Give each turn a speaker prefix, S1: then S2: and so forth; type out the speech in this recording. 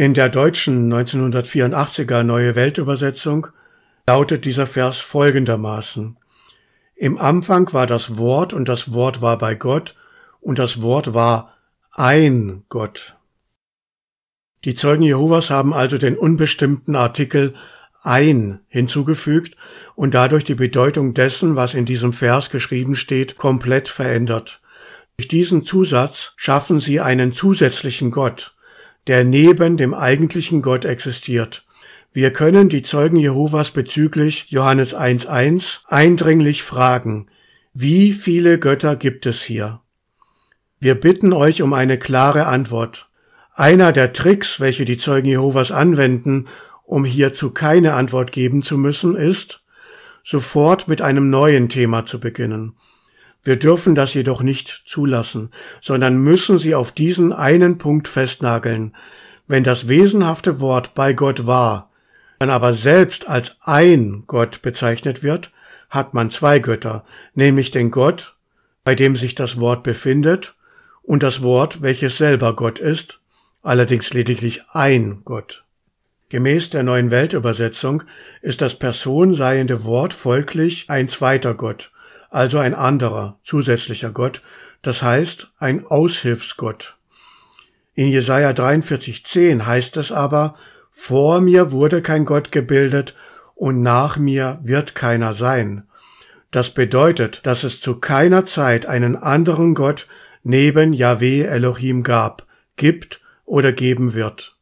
S1: In der deutschen 1984er Neue Weltübersetzung lautet dieser Vers folgendermaßen Im Anfang war das Wort und das Wort war bei Gott und das Wort war ein Gott. Die Zeugen Jehovas haben also den unbestimmten Artikel ein hinzugefügt und dadurch die Bedeutung dessen, was in diesem Vers geschrieben steht, komplett verändert. Durch diesen Zusatz schaffen sie einen zusätzlichen Gott, der neben dem eigentlichen Gott existiert. Wir können die Zeugen Jehovas bezüglich Johannes 1.1 eindringlich fragen, wie viele Götter gibt es hier? Wir bitten euch um eine klare Antwort. Einer der Tricks, welche die Zeugen Jehovas anwenden, um hierzu keine Antwort geben zu müssen, ist, sofort mit einem neuen Thema zu beginnen. Wir dürfen das jedoch nicht zulassen, sondern müssen sie auf diesen einen Punkt festnageln. Wenn das wesenhafte Wort bei Gott war, dann aber selbst als ein Gott bezeichnet wird, hat man zwei Götter, nämlich den Gott, bei dem sich das Wort befindet, und das Wort, welches selber Gott ist, allerdings lediglich ein Gott. Gemäß der neuen Weltübersetzung ist das personseiende Wort folglich ein zweiter Gott, also ein anderer, zusätzlicher Gott, das heißt ein Aushilfsgott. In Jesaja 43,10 heißt es aber, vor mir wurde kein Gott gebildet und nach mir wird keiner sein. Das bedeutet, dass es zu keiner Zeit einen anderen Gott neben Yahweh Elohim gab, gibt oder geben wird.